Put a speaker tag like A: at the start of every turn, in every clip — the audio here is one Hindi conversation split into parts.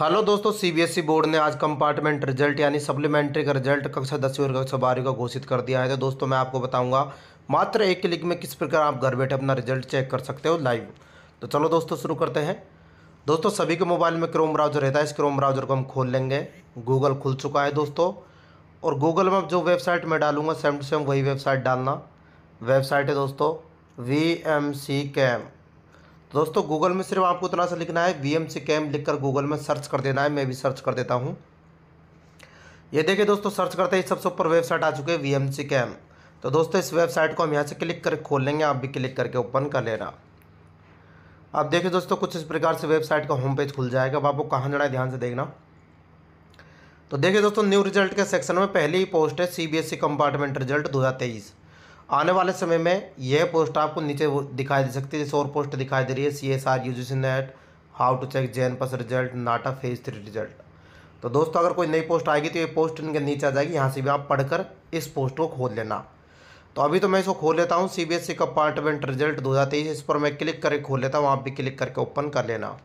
A: हेलो दोस्तों सीबीएसई e बोर्ड ने आज कंपार्टमेंट रिजल्ट यानी सप्लीमेंट्री का रिजल्ट कक्षा दसवीं और कक्षा बारहवीं का घोषित कर दिया है तो दोस्तों मैं आपको बताऊंगा मात्र एक क्लिक में किस प्रकार आप घर बैठे अपना रिजल्ट चेक कर सकते हो लाइव तो चलो दोस्तों शुरू करते हैं दोस्तों सभी के मोबाइल में क्रोम ब्राउजर रहता है इस क्रोम ब्राउजर को हम खोल लेंगे गूगल खुल चुका है दोस्तों और गूगल में जो वेबसाइट मैं डालूंगा सेम टू सेम वही वेबसाइट डालना वेबसाइट है दोस्तों वी एम सी कैम तो दोस्तों गूगल में सिर्फ आपको इतना सा लिखना है वी एम सी कैम लिख कर गूगल में सर्च कर देना है मैं भी सर्च कर देता हूँ ये देखिए दोस्तों सर्च करते ही सबसे ऊपर वेबसाइट आ चुकी है वी एम सी कैम तो दोस्तों इस वेबसाइट को हम यहाँ से क्लिक करके खोल लेंगे आप भी क्लिक करके ओपन कर लेना आप देखिए दोस्तों कुछ इस प्रकार से वेबसाइट का होम पेज खुल जाएगा अब आपको कहाँ जाना है ध्यान से देखना तो देखिए दोस्तों न्यू रिजल्ट के सेक्शन में पहली ही पोस्ट है सी सीबीएसई कंपार्टमेंट रिजल्ट दो तेईस आने वाले समय में यह पोस्ट आपको नीचे दिखाई दे सकती है जैसे और पोस्ट दिखाई दे रही है C S R U G C net how to check J N पस result NATA phase three result तो दोस्तों अगर कोई नई पोस्ट आएगी तो ये पोस्ट इनके नीचे आ जाएगी यहाँ से भी आप पढ़कर इस पोस्ट को खोल लेना तो अभी तो मैं इसको खोल लेता हूँ सी बी एस ई का कंपार्टमेंट रिजल्ट दो हज़ार तेईस इस पर मैं क्लिक करके खोल लेता हूँ आप भी क्लिक करके ओपन कर लेना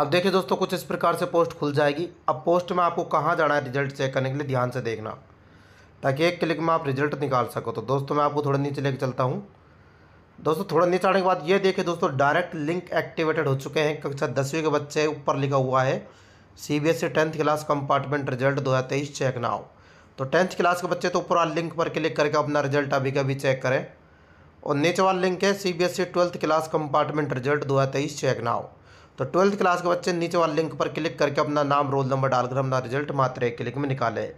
A: अब देखिए दोस्तों कुछ इस प्रकार से पोस्ट खुल जाएगी अब पोस्ट में आपको कहाँ जाना है रिजल्ट चेक करने के लिए ध्यान से देखना ताकि एक क्लिक में आप रिजल्ट निकाल सको तो दोस्तों मैं आपको थोड़ा नीचे लेके चलता हूँ दोस्तों थोड़ा नीचे आने के बाद ये देखिए दोस्तों डायरेक्ट लिंक एक्टिवेटेड हो चुके हैं कक्षा दसवीं के बच्चे ऊपर लिखा हुआ है C B S E tenth class compartment result दो हज़ार तेईस चेक नाउ तो टेंथ क्लास के बच्चे तो ऊपर वाले लिंक पर क्लिक करके अपना रिजल्ट अभी का भी चेक करें और नीचे वाला लिंक है C B S E twelfth class compartment result दो हज़ार तेईस चेक नाउ तो ट्वेल्थ क्लास के बच्चे नीचे वाले लिंक पर क्लिक करके अपना नाम रोल नंबर डालकर अपना रिजल्ट मात्र एक क्लिक में निकाले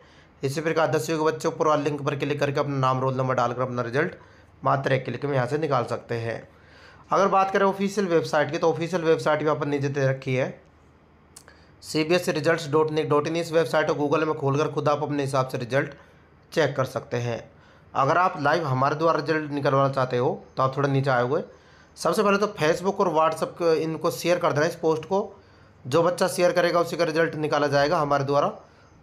A: इसी प्रकार दसवीं के बच्चों पूरा लिंक पर क्लिक करके अपना नाम रोल नंबर डालकर अपना रिजल्ट मात्र एक क्लिक में यहाँ से निकाल सकते हैं अगर बात करें ऑफिशियल वेबसाइट की तो ऑफिशियल वेबसाइट भी अपन नीचे दे रखी है C B S result dot NIC dot in इस वेबसाइट को गूगल में खोलकर खुद आप अपने हिसाब से रिजल्ट चेक कर सकते हैं अगर आप लाइव हमारे द्वारा रिजल्ट निकलवाना चाहते हो तो आप थोड़ा नीचे आए हुए सबसे पहले तो फेसबुक और व्हाट्सअप इनको शेयर कर देना इस पोस्ट को जो बच्चा शेयर करेगा उसी का रिजल्ट निकाला जाएगा हमारे द्वारा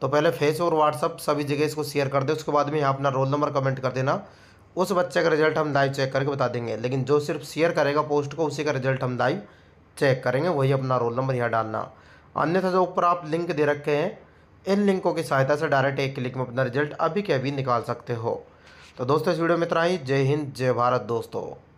A: तो पहले फेस और व्हाट्सअप सभी जगह इसको शेयर कर दे उसके बाद में यहाँ अपना रोल नंबर कमेंट कर देना उस बच्चे का रिजल्ट हम लाइव चेक करके बता देंगे लेकिन जो सिर्फ शेयर करेगा पोस्ट को उसी का रिजल्ट हम लाइव चेक करेंगे वही अपना रोल नंबर यहाँ डालना अन्यथा जो ऊपर आप लिंक दे रखे हैं इन लिंकों की सहायता से डायरेक्ट एक क्लिक में अपना रिजल्ट अभी के अभी निकाल सकते हो तो दोस्तों इस वीडियो में इतना ही जय हिंद जय भारत दोस्तों